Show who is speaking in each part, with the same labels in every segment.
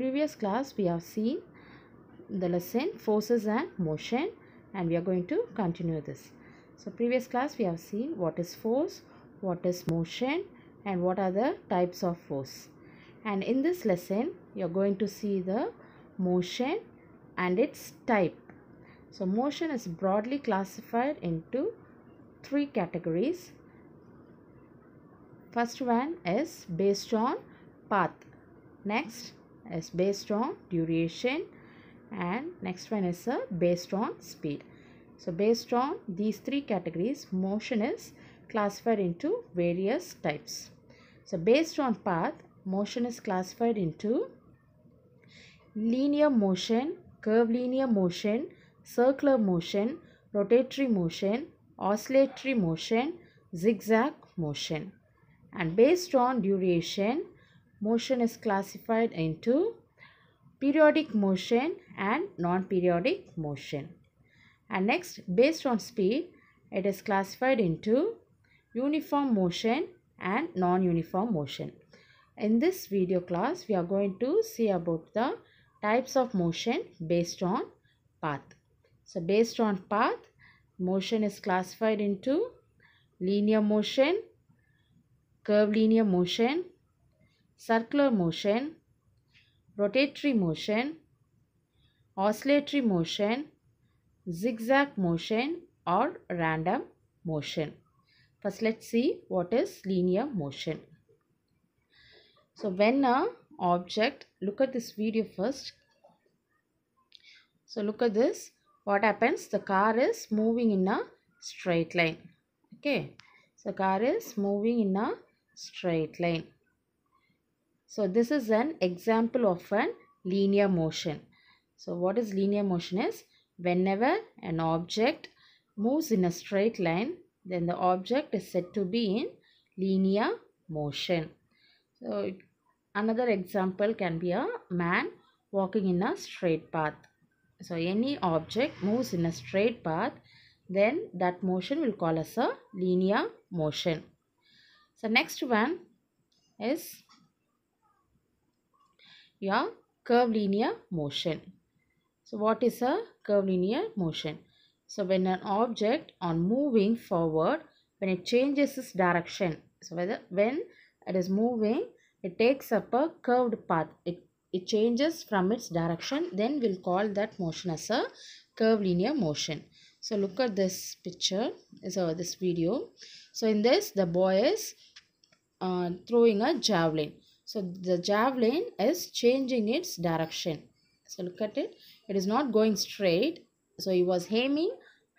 Speaker 1: previous class we have seen the lesson forces and motion and we are going to continue this so previous class we have seen what is force what is motion and what are the types of force and in this lesson you are going to see the motion and its type so motion is broadly classified into three categories first one is based on path next is based on duration and next one is a uh, based on speed. So based on these three categories motion is classified into various types. So based on path motion is classified into linear motion, curvilinear motion, circular motion, rotatory motion, oscillatory motion, zigzag motion. And based on duration, motion is classified into periodic motion and non-periodic motion. And next, based on speed, it is classified into uniform motion and non-uniform motion. In this video class, we are going to see about the types of motion based on path. So, based on path, motion is classified into linear motion, curvilinear motion, circular motion, rotatory motion, oscillatory motion, zigzag motion or random motion. First let's see what is linear motion. So when a object, look at this video first. So look at this, what happens? The car is moving in a straight line. Okay, so car is moving in a straight line. So this is an example of an linear motion. So what is linear motion is whenever an object moves in a straight line then the object is said to be in linear motion. So another example can be a man walking in a straight path. So any object moves in a straight path then that motion will call as a linear motion. So next one is yeah curvilinear motion so what is a curvilinear motion so when an object on moving forward when it changes its direction so whether when it is moving it takes up a curved path it it changes from its direction then we'll call that motion as a curvilinear motion so look at this picture so uh, this video so in this the boy is uh, throwing a javelin so the javelin is changing its direction. So look at it. It is not going straight. So he was aiming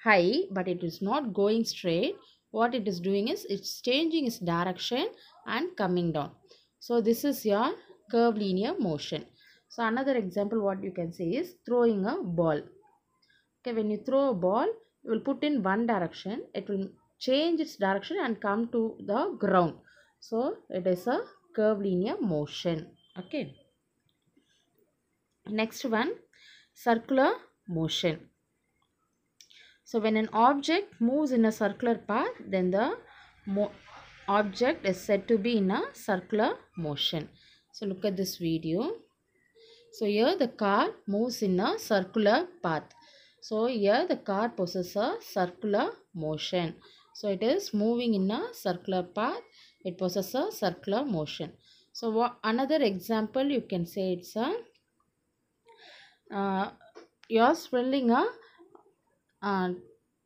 Speaker 1: high but it is not going straight. What it is doing is it's changing its direction and coming down. So this is your curved linear motion. So another example what you can say is throwing a ball. Okay, when you throw a ball, you will put in one direction. It will change its direction and come to the ground. So it is a curvilinear motion okay next one circular motion so when an object moves in a circular path then the object is said to be in a circular motion so look at this video so here the car moves in a circular path so here the car possesses a circular motion so it is moving in a circular path it possesses a circular motion. So another example you can say it's a uh, you're swirling a, a uh,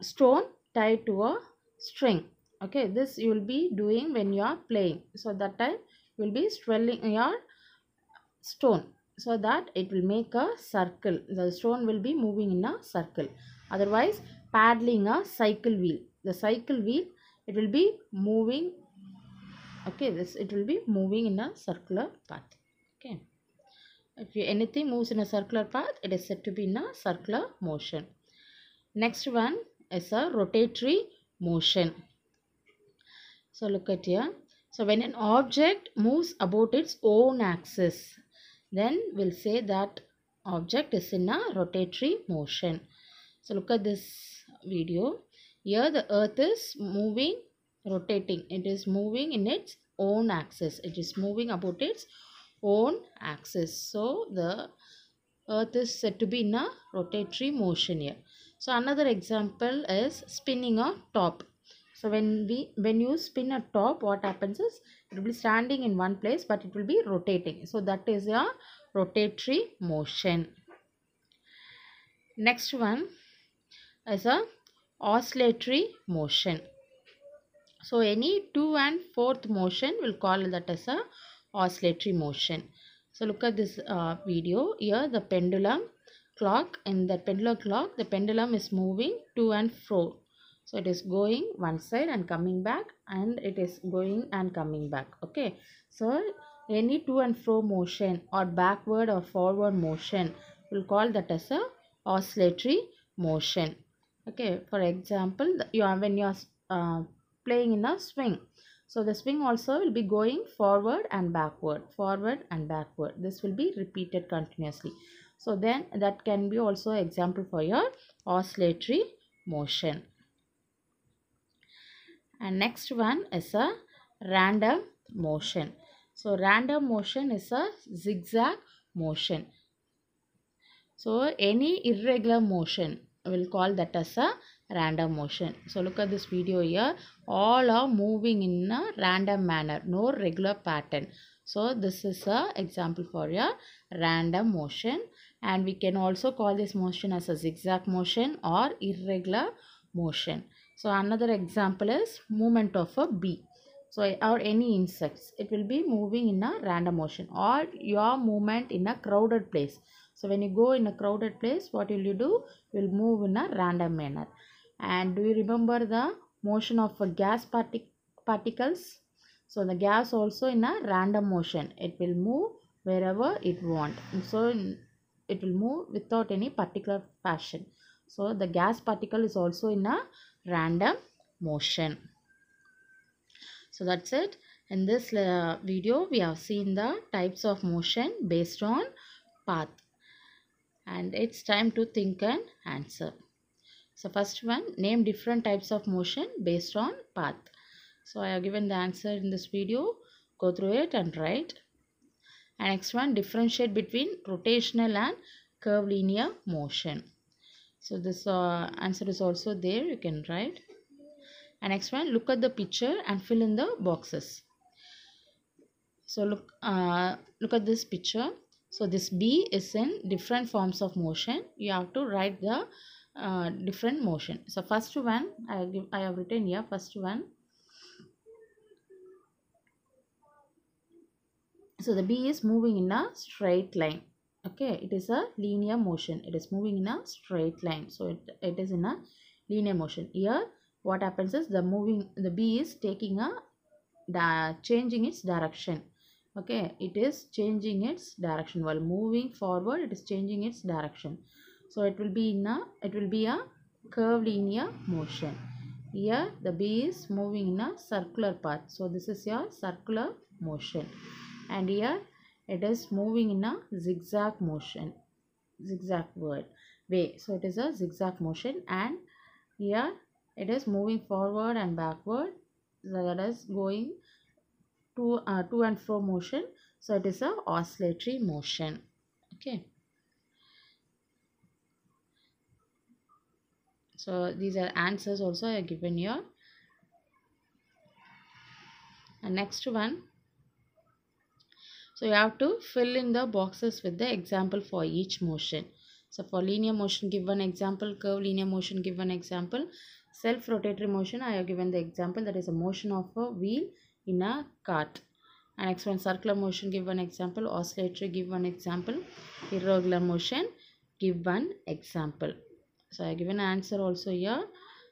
Speaker 1: stone tied to a string. Okay, this you will be doing when you are playing. So that time you will be swirling your stone so that it will make a circle. The stone will be moving in a circle. Otherwise, paddling a cycle wheel. The cycle wheel it will be moving okay this it will be moving in a circular path okay if you, anything moves in a circular path it is said to be in a circular motion next one is a rotatory motion so look at here so when an object moves about its own axis then we'll say that object is in a rotatory motion so look at this video here the earth is moving rotating it is moving in its own axis it is moving about its own axis so the earth is said to be in a rotatory motion here so another example is spinning a top so when we when you spin a top what happens is it will be standing in one place but it will be rotating so that is a rotatory motion next one is a oscillatory motion so any 2 and 4th motion will call that as a oscillatory motion. So look at this uh, video. Here the pendulum clock in the pendulum clock the pendulum is moving to and fro. So it is going one side and coming back and it is going and coming back. Okay. So any to and fro motion or backward or forward motion will call that as a oscillatory motion. Okay. For example, you are, when you are uh, playing in a swing. So the swing also will be going forward and backward, forward and backward. This will be repeated continuously. So then that can be also example for your oscillatory motion. And next one is a random motion. So random motion is a zigzag motion. So any irregular motion will call that as a random motion. So look at this video here. All are moving in a random manner. No regular pattern. So this is a example for a random motion and we can also call this motion as a zigzag motion or irregular motion. So another example is movement of a bee. So or any insects. It will be moving in a random motion or your movement in a crowded place. So when you go in a crowded place, what will you do? You will move in a random manner and do you remember the motion of a gas partic particles so the gas also in a random motion it will move wherever it want so it will move without any particular fashion so the gas particle is also in a random motion so that's it in this uh, video we have seen the types of motion based on path and it's time to think and answer so first one, name different types of motion based on path. So I have given the answer in this video. Go through it and write. And next one, differentiate between rotational and curvilinear motion. So this uh, answer is also there. You can write. And next one, look at the picture and fill in the boxes. So look, uh, look at this picture. So this B is in different forms of motion. You have to write the uh, different motion so first one i give i have written here first one so the bee is moving in a straight line okay it is a linear motion it is moving in a straight line so it, it is in a linear motion here what happens is the moving the bee is taking a da, changing its direction okay it is changing its direction while moving forward it is changing its direction so it will be in a, it will be a curved linear motion. Here the bee is moving in a circular path. So this is your circular motion. And here it is moving in a zigzag motion. Zigzag word way. So it is a zigzag motion and here it is moving forward and backward. So that is going to, uh, to and fro motion. So it is a oscillatory motion. Okay. so these are answers also are given here and next one so you have to fill in the boxes with the example for each motion so for linear motion give one example curve linear motion give one example self rotatory motion i have given the example that is a motion of a wheel in a cart and next one circular motion give one example oscillatory give one example irregular motion give one example so i given answer also here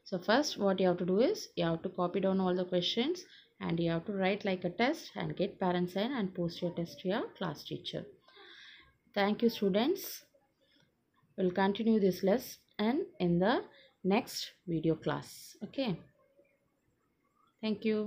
Speaker 1: so first what you have to do is you have to copy down all the questions and you have to write like a test and get parent sign and post your test to your class teacher thank you students we'll continue this lesson in the next video class okay thank you